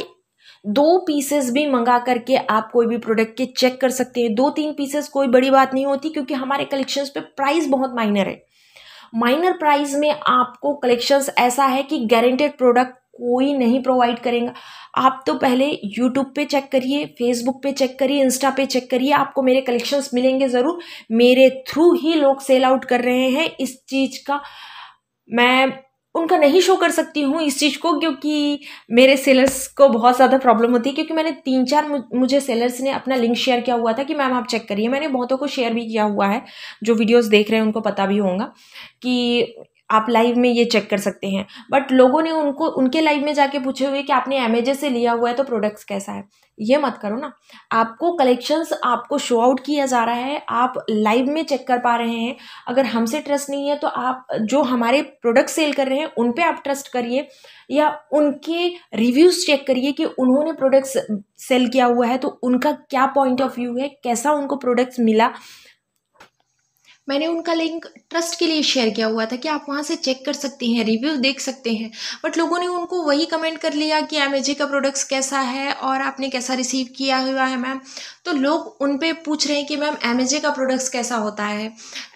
Speaker 1: दो पीसेस भी मंगा करके आप कोई भी प्रोडक्ट के चेक कर सकते हैं दो तीन पीसेस कोई बड़ी बात नहीं होती क्योंकि हमारे कलेक्शंस पे प्राइस बहुत माइनर है माइनर प्राइस में आपको कलेक्शंस ऐसा है कि गारंटेड प्रोडक्ट कोई नहीं प्रोवाइड करेगा आप तो पहले यूट्यूब पे चेक करिए फेसबुक पे चेक करिए इंस्टा पे चेक करिए आपको मेरे कलेक्शंस मिलेंगे ज़रूर मेरे थ्रू ही लोग सेल आउट कर रहे हैं इस चीज़ का मैं उनका नहीं शो कर सकती हूँ इस चीज़ को क्योंकि मेरे सेलर्स को बहुत ज़्यादा प्रॉब्लम होती है क्योंकि मैंने तीन चार मुझे सेलर्स ने अपना लिंक शेयर किया हुआ था कि मैम आप चेक करिए मैंने बहुतों को शेयर भी किया हुआ है जो वीडियोस देख रहे हैं उनको पता भी होगा कि आप लाइव में ये चेक कर सकते हैं बट लोगों ने उनको उनके लाइव में जाके पूछे हुए कि आपने एमेजे से लिया हुआ है तो प्रोडक्ट्स कैसा है ये मत करो ना आपको कलेक्शंस आपको शो आउट किया जा रहा है आप लाइव में चेक कर पा रहे हैं अगर हमसे ट्रस्ट नहीं है तो आप जो हमारे प्रोडक्ट सेल कर रहे हैं उन पे आप ट्रस्ट करिए या उनके रिव्यूज़ चेक करिए कि उन्होंने प्रोडक्ट्स सेल किया हुआ है तो उनका क्या पॉइंट ऑफ व्यू है कैसा उनको प्रोडक्ट्स मिला मैंने उनका लिंक ट्रस्ट के लिए शेयर किया हुआ था कि आप वहाँ से चेक कर सकते हैं रिव्यू देख सकते हैं बट लोगों ने उनको वही कमेंट कर लिया कि एम का प्रोडक्ट्स कैसा है और आपने कैसा रिसीव किया हुआ है मैम तो लोग उन पर पूछ रहे हैं कि मैम एम का प्रोडक्ट्स कैसा होता है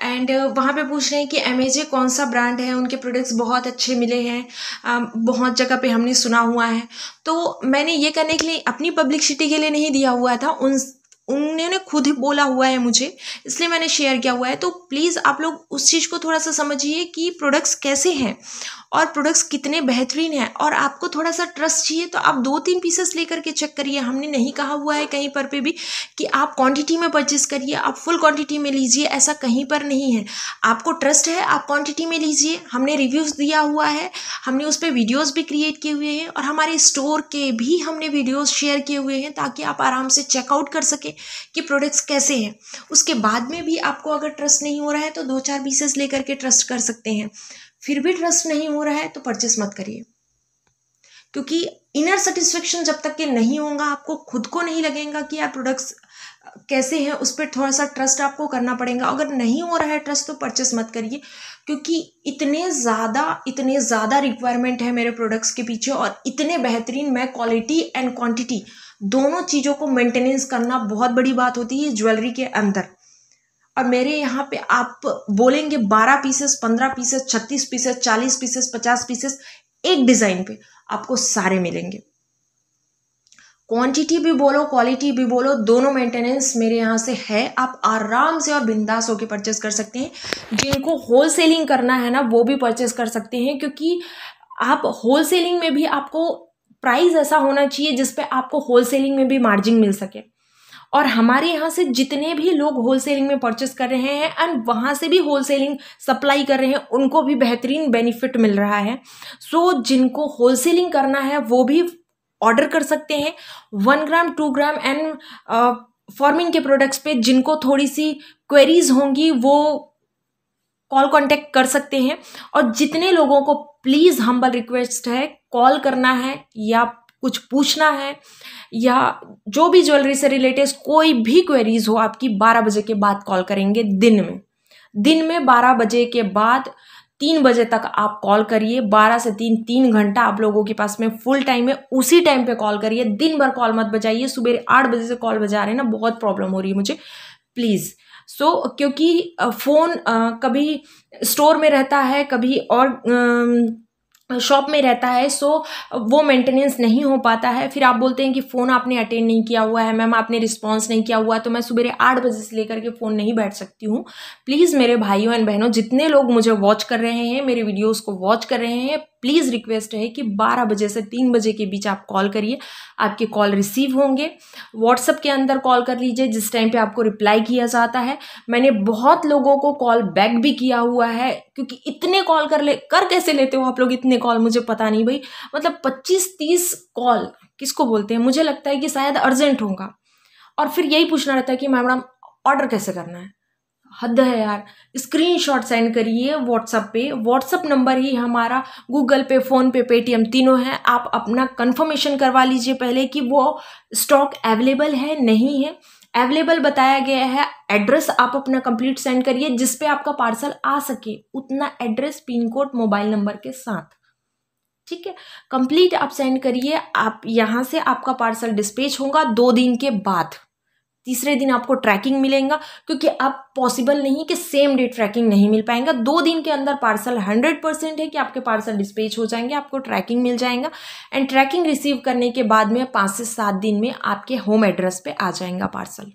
Speaker 1: एंड वहाँ पर पूछ रहे हैं कि एम कौन सा ब्रांड है उनके प्रोडक्ट्स बहुत अच्छे मिले हैं बहुत जगह पर हमने सुना हुआ है तो मैंने ये करने के लिए अपनी पब्लिसिटी के लिए नहीं दिया हुआ था उन उन्होंने खुद ही बोला हुआ है मुझे इसलिए मैंने शेयर किया हुआ है तो प्लीज़ आप लोग उस चीज़ को थोड़ा सा समझिए कि प्रोडक्ट्स कैसे हैं और प्रोडक्ट्स कितने बेहतरीन हैं और आपको थोड़ा सा ट्रस्ट चाहिए तो आप दो तीन पीसेस लेकर के चेक करिए हमने नहीं कहा हुआ है कहीं पर पे भी कि आप क्वांटिटी में परचेस करिए आप फुल क्वांटिटी में लीजिए ऐसा कहीं पर नहीं है आपको ट्रस्ट है आप क्वांटिटी में लीजिए हमने रिव्यूज़ दिया हुआ है हमने उस पर वीडियोज़ भी क्रिएट किए हुए हैं और हमारे स्टोर के भी हमने वीडियोज़ शेयर किए हुए हैं ताकि आप आराम से चेकआउट कर सकें कि प्रोडक्ट्स कैसे हैं उसके बाद में भी आपको अगर ट्रस्ट नहीं हो रहा है तो दो चार पीसेस लेकर के ट्रस्ट कर सकते हैं फिर भी ट्रस्ट नहीं हो रहा है तो परचेस मत करिए क्योंकि इनर सेटिस्फेक्शन जब तक के नहीं होगा आपको खुद को नहीं लगेगा कि यार प्रोडक्ट्स कैसे हैं उस पर थोड़ा सा ट्रस्ट आपको करना पड़ेगा अगर नहीं हो रहा है ट्रस्ट तो परचेस मत करिए क्योंकि इतने ज़्यादा इतने ज़्यादा रिक्वायरमेंट है मेरे प्रोडक्ट्स के पीछे और इतने बेहतरीन मैं क्वालिटी एंड क्वांटिटी दोनों चीज़ों को मेंटेनेंस करना बहुत बड़ी बात होती है ज्वेलरी के अंदर और मेरे यहाँ पे आप बोलेंगे बारह पीसेस पंद्रह पीसेस छत्तीस पीसेस चालीस पीसेस पचास पीसेस एक डिज़ाइन पे आपको सारे मिलेंगे क्वांटिटी भी बोलो क्वालिटी भी बोलो दोनों मेंटेनेंस मेरे यहाँ से है आप आराम से और बिंदास होकर परचेस कर सकते हैं जिनको होल सेलिंग करना है ना वो भी परचेस कर सकते हैं क्योंकि आप होल सेलिंग में भी आपको प्राइस ऐसा होना चाहिए जिस पे आपको होल सेलिंग में भी मार्जिन मिल सके और हमारे यहाँ से जितने भी लोग होल सेलिंग में परचेस कर रहे हैं एंड वहाँ से भी होल सेलिंग सप्लाई कर रहे हैं उनको भी बेहतरीन बेनिफिट मिल रहा है सो so, जिनको होल सेलिंग करना है वो भी ऑर्डर कर सकते हैं one gram two gram and forming के प्रोडक्ट्स पे जिनको थोड़ी सी क्वेरीज होंगी वो कॉल कांटेक्ट कर सकते हैं और जितने लोगों को प्लीज़ हम्बल रिक्वेस्ट है कॉल करना है या कुछ पूछना है या जो भी ज्वेलरी से रिलेटेड कोई भी क्वेरीज हो आपकी 12 बजे के बाद कॉल करेंगे दिन में दिन में 12 बजे के बाद तीन बजे तक आप कॉल करिए बारह से तीन तीन घंटा आप लोगों के पास में फुल टाइम है उसी टाइम पे कॉल करिए दिन भर कॉल मत बजाइए सुबह आठ बजे से कॉल बजा रहे हैं ना बहुत प्रॉब्लम हो रही है मुझे प्लीज़ सो so, क्योंकि फ़ोन कभी स्टोर में रहता है कभी और शॉप में रहता है सो वो मेंटेनेंस नहीं हो पाता है फिर आप बोलते हैं कि फ़ोन आपने अटेंड नहीं किया हुआ है मैम आपने रिस्पांस नहीं किया हुआ तो मैं सुबह आठ बजे से लेकर के फ़ोन नहीं बैठ सकती हूँ प्लीज़ मेरे भाइयों एंड बहनों जितने लोग मुझे वॉच कर रहे हैं मेरे वीडियोस को वॉच कर रहे हैं प्लीज़ रिक्वेस्ट है कि 12 बजे से 3 बजे के बीच आप कॉल करिए आपके कॉल रिसीव होंगे व्हाट्सअप के अंदर कॉल कर लीजिए जिस टाइम पे आपको रिप्लाई किया जाता है मैंने बहुत लोगों को कॉल बैक भी किया हुआ है क्योंकि इतने कॉल कर ले कर कैसे लेते हो आप लोग इतने कॉल मुझे पता नहीं भाई मतलब पच्चीस तीस कॉल किसको बोलते हैं मुझे लगता है कि शायद अर्जेंट होगा और फिर यही पूछना रहता है कि मैम ऑर्डर कैसे करना है हद है यार स्क्रीनशॉट सेंड करिए व्हाट्सअप पे व्हाट्सअप नंबर ही हमारा गूगल पे फ़ोन पे पेटीएम तीनों है आप अपना कंफर्मेशन करवा लीजिए पहले कि वो स्टॉक अवेलेबल है नहीं है अवेलेबल बताया गया है एड्रेस आप अपना कंप्लीट सेंड करिए जिस पे आपका पार्सल आ सके उतना address pin code mobile number के साथ ठीक है कंप्लीट आप सेंड करिए आप यहाँ से आपका पार्सल डिस्पेच होगा दो दिन के बाद तीसरे दिन आपको ट्रैकिंग मिलेगा क्योंकि अब पॉसिबल नहीं कि सेम डे ट्रैकिंग नहीं मिल पाएगा दो दिन के अंदर पार्सल हंड्रेड परसेंट है कि आपके पार्सल डिस्पेच हो जाएंगे आपको ट्रैकिंग मिल जाएगा एंड ट्रैकिंग रिसीव करने के बाद में पाँच से सात दिन में आपके होम एड्रेस पर आ जाएगा पार्सल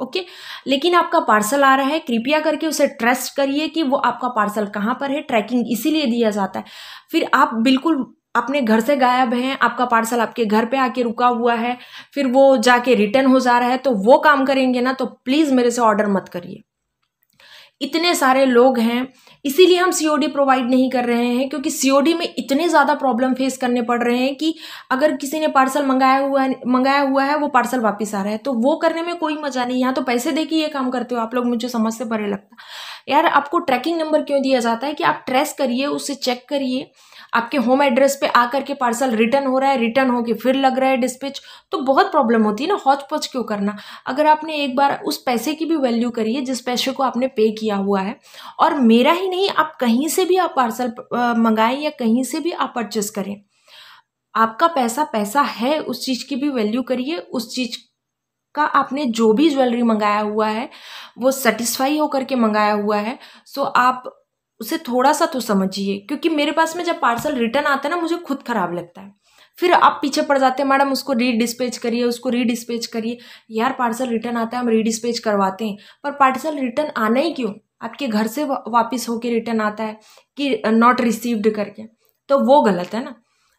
Speaker 1: ओके okay? लेकिन आपका पार्सल आ रहा है कृपया करके उसे ट्रस्ट करिए कि वो आपका पार्सल कहाँ पर है ट्रैकिंग इसीलिए दिया जाता है फिर आप बिल्कुल अपने घर से गायब हैं आपका पार्सल आपके घर पे आके रुका हुआ है फिर वो जाके रिटर्न हो जा रहा है तो वो काम करेंगे ना तो प्लीज़ मेरे से ऑर्डर मत करिए इतने सारे लोग हैं इसीलिए हम सीओडी प्रोवाइड नहीं कर रहे हैं क्योंकि सीओडी में इतने ज़्यादा प्रॉब्लम फेस करने पड़ रहे हैं कि अगर किसी ने पार्सल मंगाया हुआ है मंगाया हुआ है वो पार्सल वापस आ रहा है तो वो करने में कोई मज़ा नहीं यहाँ तो पैसे दे के ये काम करते हो आप लोग मुझे समझ से परे लगता यार आपको ट्रैकिंग नंबर क्यों दिया जाता है कि आप ट्रेस करिए उससे चेक करिए आपके होम एड्रेस पे आकर के पार्सल रिटर्न हो रहा है रिटर्न के फिर लग रहा है डिस्पैच तो बहुत प्रॉब्लम होती है ना हौच पौच क्यों करना अगर आपने एक बार उस पैसे की भी वैल्यू करिए जिस पैसे को आपने पे किया हुआ है और मेरा ही नहीं आप कहीं से भी आप पार्सल मंगाएं या कहीं से भी आप परचेस करें आपका पैसा पैसा है उस चीज़ की भी वैल्यू करिए उस चीज़ का आपने जो भी ज्वेलरी मंगाया हुआ है वो सेटिस्फाई होकर के मंगाया हुआ है सो आप उसे थोड़ा सा तो समझिए क्योंकि मेरे पास में जब पार्सल रिटर्न आता है ना मुझे खुद ख़राब लगता है फिर आप पीछे पड़ जाते हैं मैडम उसको रीडिस्पैच करिए उसको रीडिस्पैच करिए यार पार्सल रिटर्न आता है हम रीडिस्पैच करवाते हैं पर पार्सल रिटर्न आना ही क्यों आपके घर से वापस होके रिटर्न आता है कि नॉट रिसीव्ड करके तो वो गलत है ना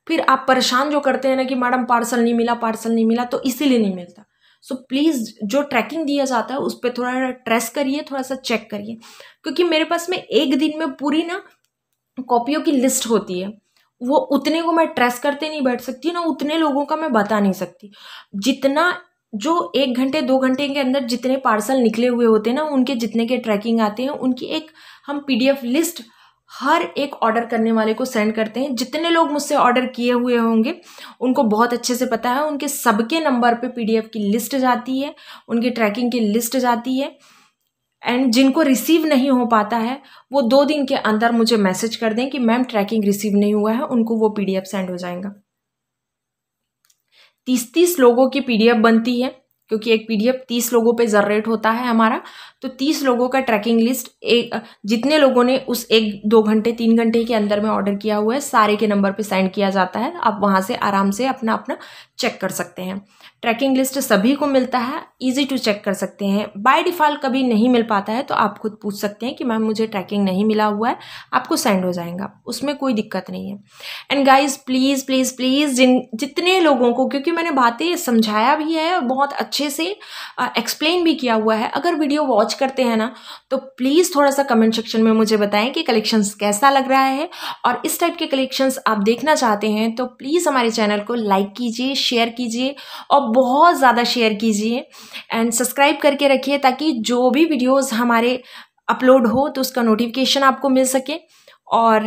Speaker 1: फिर आप परेशान जो करते हैं ना कि मैडम पार्सल नहीं मिला पार्सल नहीं मिला तो इसीलिए नहीं मिलता सो so, प्लीज़ जो ट्रैकिंग दिया जाता है उस पर थोड़ा ट्रेस करिए थोड़ा सा चेक करिए क्योंकि मेरे पास में एक दिन में पूरी ना कॉपियों की लिस्ट होती है वो उतने को मैं ट्रेस करते नहीं बैठ सकती ना उतने लोगों का मैं बता नहीं सकती जितना जो एक घंटे दो घंटे के अंदर जितने पार्सल निकले हुए होते हैं ना उनके जितने के ट्रैकिंग आते हैं उनकी एक हम पीडीएफ लिस्ट हर एक ऑर्डर करने वाले को सेंड करते हैं जितने लोग मुझसे ऑर्डर किए हुए होंगे उनको बहुत अच्छे से पता है उनके सबके नंबर पे पीडीएफ की लिस्ट जाती है उनकी ट्रैकिंग की लिस्ट जाती है एंड जिनको रिसीव नहीं हो पाता है वो दो दिन के अंदर मुझे मैसेज कर दें कि मैम ट्रैकिंग रिसीव नहीं हुआ है उनको वो पी सेंड हो जाएगा तीस तीस लोगों की पी बनती है क्योंकि एक पीडीएफ तीस लोगों पे जर्रेट होता है हमारा तो तीस लोगों का ट्रैकिंग लिस्ट एक जितने लोगों ने उस एक दो घंटे तीन घंटे के अंदर में ऑर्डर किया हुआ है सारे के नंबर पे सेंड किया जाता है आप वहाँ से आराम से अपना अपना चेक कर सकते हैं ट्रैकिंग लिस्ट सभी को मिलता है इजी टू चेक कर सकते हैं बाय डिफ़ॉल्ट कभी नहीं मिल पाता है तो आप खुद पूछ सकते हैं कि मैम मुझे ट्रैकिंग नहीं मिला हुआ है आपको सेंड हो जाएगा उसमें कोई दिक्कत नहीं है and guys please please please जिन जितने लोगों को क्योंकि मैंने बातें समझाया भी है और बहुत अच्छे से एक्सप्लेन भी किया हुआ है अगर वीडियो वॉच करते हैं ना तो प्लीज़ थोड़ा सा कमेंट सेक्शन में मुझे बताएं कि कलेक्शंस कैसा लग रहा है और इस टाइप के कलेक्शंस आप देखना चाहते हैं तो प्लीज़ हमारे चैनल को लाइक कीजिए शेयर कीजिए और बहुत ज़्यादा शेयर कीजिए एंड सब्सक्राइब करके रखिए ताकि जो भी वीडियोज़ हमारे अपलोड हो तो उसका नोटिफिकेशन आपको मिल सके और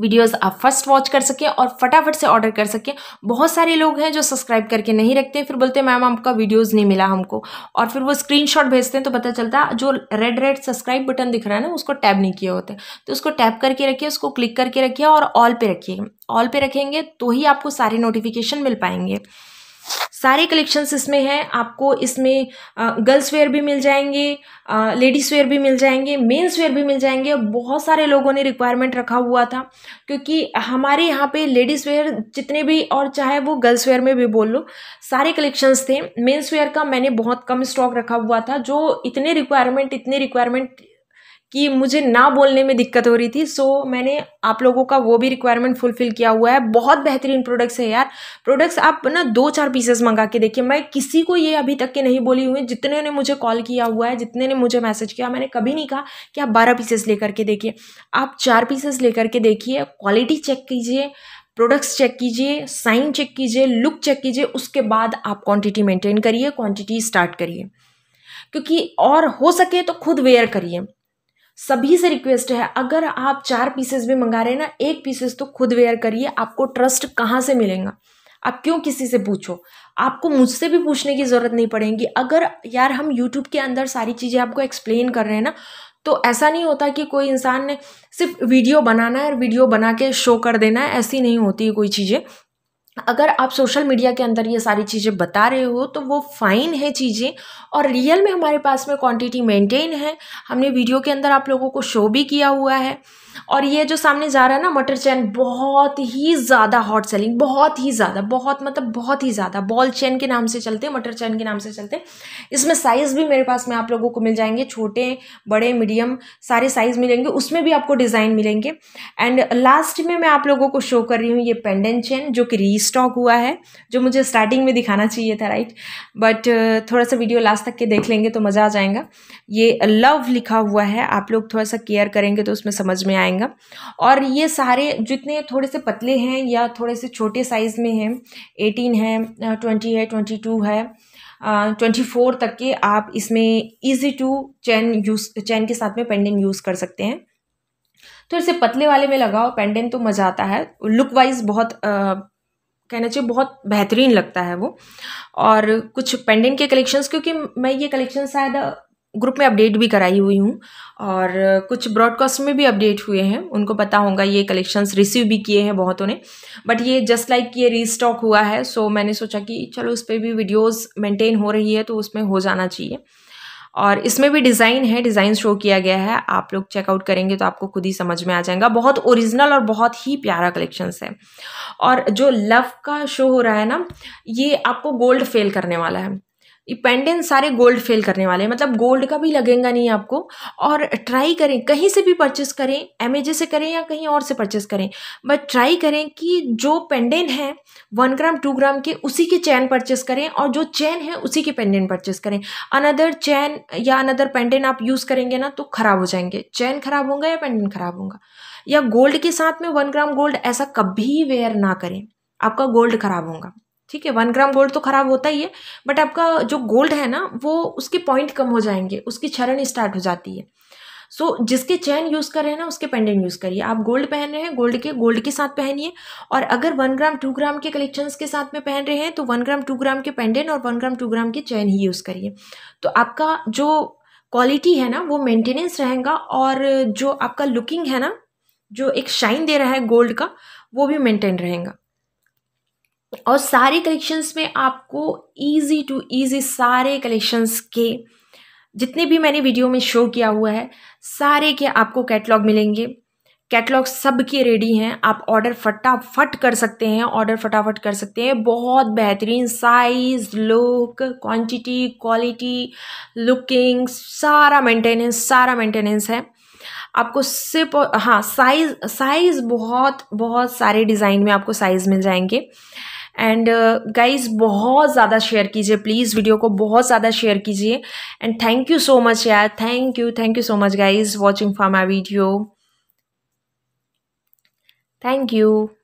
Speaker 1: वीडियोस आप फर्स्ट वॉच कर सकें और फटाफट से ऑर्डर कर सकें बहुत सारे लोग हैं जो सब्सक्राइब करके नहीं रखते फिर बोलते हैं मैम आपका वीडियोस नहीं मिला हमको और फिर वो स्क्रीनशॉट भेजते हैं तो पता चलता है जो रेड रेड सब्सक्राइब बटन दिख रहा है ना उसको टैब नहीं किए होते तो उसको टैप करके रखिए उसको क्लिक करके रखिए और ऑल पर रखिए ऑल पर रखेंगे तो ही आपको सारे नोटिफिकेशन मिल पाएंगे सारे कलेक्शंस इसमें हैं आपको इसमें गर्ल्स वेयर भी मिल जाएंगे लेडीज़ वेयर भी मिल जाएंगे मेन्स वेयर भी मिल जाएंगे बहुत सारे लोगों ने रिक्वायरमेंट रखा हुआ था क्योंकि हमारे यहाँ पे लेडीज़ वेयर जितने भी और चाहे वो गर्ल्स वेयर में भी बोल लो सारे कलेक्शंस थे मेन्स वेयर का मैंने बहुत कम स्टॉक रखा हुआ था जो इतने रिक्वायरमेंट इतने रिक्वायरमेंट कि मुझे ना बोलने में दिक्कत हो रही थी सो मैंने आप लोगों का वो भी रिक्वायरमेंट फुलफिल किया हुआ है बहुत बेहतरीन प्रोडक्ट्स है यार प्रोडक्ट्स आप ना दो चार पीसेस मंगा के देखिए मैं किसी को ये अभी तक के नहीं बोली हुई जितने ने मुझे कॉल किया हुआ है जितने ने मुझे मैसेज किया मैंने कभी नहीं कहा कि आप बारह पीसेस लेकर के देखिए आप चार पीसेस लेकर के देखिए क्वालिटी चेक कीजिए प्रोडक्ट्स चेक कीजिए साइन चेक कीजिए लुक चेक कीजिए उसके बाद आप क्वांटिटी मेंटेन करिए क्वांटिटी स्टार्ट करिए क्योंकि और हो सके तो खुद वेयर करिए सभी से रिक्वेस्ट है अगर आप चार पीसेस भी मंगा रहे हैं ना एक पीसेस तो खुद वेयर करिए आपको ट्रस्ट कहाँ से मिलेगा आप क्यों किसी से पूछो आपको मुझसे भी पूछने की ज़रूरत नहीं पड़ेगी अगर यार हम यूट्यूब के अंदर सारी चीज़ें आपको एक्सप्लेन कर रहे हैं ना तो ऐसा नहीं होता कि कोई इंसान ने सिर्फ वीडियो बनाना है और वीडियो बना के शो कर देना है ऐसी नहीं होती कोई चीज़ें अगर आप सोशल मीडिया के अंदर ये सारी चीज़ें बता रहे हो तो वो फ़ाइन है चीज़ें और रियल में हमारे पास में क्वांटिटी मेंटेन है हमने वीडियो के अंदर आप लोगों को शो भी किया हुआ है और ये जो सामने जा रहा है ना मटर चैन बहुत ही ज़्यादा हॉट सेलिंग बहुत ही ज़्यादा बहुत मतलब बहुत ही ज़्यादा बॉल चैन के नाम से चलते हैं मटर चैन के नाम से चलते हैं इसमें साइज़ भी मेरे पास में आप लोगों को मिल जाएंगे छोटे बड़े मीडियम सारे साइज़ मिलेंगे उसमें भी आपको डिज़ाइन मिलेंगे एंड लास्ट में मैं आप लोगों को शो कर रही हूँ ये पेंडेंट चैन जो कि री हुआ है जो मुझे स्टार्टिंग में दिखाना चाहिए था राइट बट uh, थोड़ा सा वीडियो लास्ट तक के देख लेंगे तो मज़ा आ जाएगा ये लव लिखा हुआ है आप लोग थोड़ा सा केयर करेंगे तो उसमें समझ में आए बनाएंगा और ये सारे जितने थोड़े से पतले हैं या थोड़े से छोटे साइज़ में हैं एटीन है ट्वेंटी है ट्वेंटी टू है ट्वेंटी फोर तक के आप इसमें easy to chain use chain के साथ में पेंडेंट यूज़ कर सकते हैं तो इसे पतले वाले में लगाओ पेंडेंट तो मज़ा आता है लुक वाइज बहुत आ, कहना चाहिए बहुत बेहतरीन लगता है वो और कुछ पेंडेंट के कलेक्शंस क्योंकि मैं ये कलेक्शन शायद ग्रुप में अपडेट भी कराई हुई हूँ और कुछ ब्रॉडकास्ट में भी अपडेट हुए हैं उनको पता होगा ये कलेक्शंस रिसीव भी किए हैं बहुतों ने बट ये जस्ट लाइक ये रीस्टॉक हुआ है सो मैंने सोचा कि चलो उस पर भी वीडियोस मेंटेन हो रही है तो उसमें हो जाना चाहिए और इसमें भी डिज़ाइन है डिज़ाइन शो किया गया है आप लोग चेकआउट करेंगे तो आपको खुद ही समझ में आ जाएगा बहुत ओरिजिनल और बहुत ही प्यारा कलेक्शंस है और जो लव का शो हो रहा है ना ये आपको गोल्ड फेल करने वाला है पेंडेंट सारे गोल्ड फेल करने वाले हैं मतलब गोल्ड का भी लगेगा नहीं आपको और ट्राई करें कहीं से भी परचेस करें एम से करें या कहीं और से परचेस करें बट ट्राई करें कि जो पेंडेंट है वन ग्राम टू ग्राम के उसी के चैन परचेस करें और जो चैन है उसी के पेंडेंट परचेस करें अनदर चैन या अनदर पेंडेंट आप यूज़ करेंगे ना तो ख़राब हो जाएंगे चैन ख़राब होगा या पेंडेंट ख़राब होगा या गोल्ड के साथ में वन ग्राम गोल्ड ऐसा कभी वेयर ना करें आपका गोल्ड ख़राब होगा ठीक है वन ग्राम गोल्ड तो खराब होता ही है बट आपका जो गोल्ड है ना वो उसके पॉइंट कम हो जाएंगे उसकी क्षरण स्टार्ट हो जाती है सो so, जिसके चैन यूज़ कर रहे हैं ना उसके पेंडेंट यूज़ करिए आप गोल्ड पहन रहे हैं गोल्ड के गोल्ड के साथ पहनिए और अगर वन ग्राम टू ग्राम के कलेक्शंस के साथ में पहन रहे हैं तो वन ग्राम टू ग्राम के पेंडेंट और वन ग्राम टू ग्राम के चैन ही यूज़ करिए तो आपका जो क्वालिटी है ना वो मेंटेनेंस रहेगा और जो आपका लुकिंग है ना जो एक शाइन दे रहा है गोल्ड का वो भी मेंटेन रहेगा और सारे कलेक्शंस में आपको इजी टू इजी सारे कलेक्शंस के जितने भी मैंने वीडियो में शो किया हुआ है सारे के आपको कैटलॉग मिलेंगे कैटलॉग सब के रेडी हैं आप ऑर्डर फटाफट कर सकते हैं ऑर्डर फटाफट कर सकते हैं बहुत बेहतरीन size look quantity quality looking सारा मेंटेनेंस सारा मेंटेनेंस है आपको सिर्फ हाँ साइज साइज बहुत बहुत सारे डिज़ाइन में आपको साइज़ मिल जाएंगे एंड गाइज uh, बहुत ज़्यादा शेयर कीजिए प्लीज़ वीडियो को बहुत ज़्यादा शेयर कीजिए and thank you so much यार thank you thank you so much guys watching for my video thank you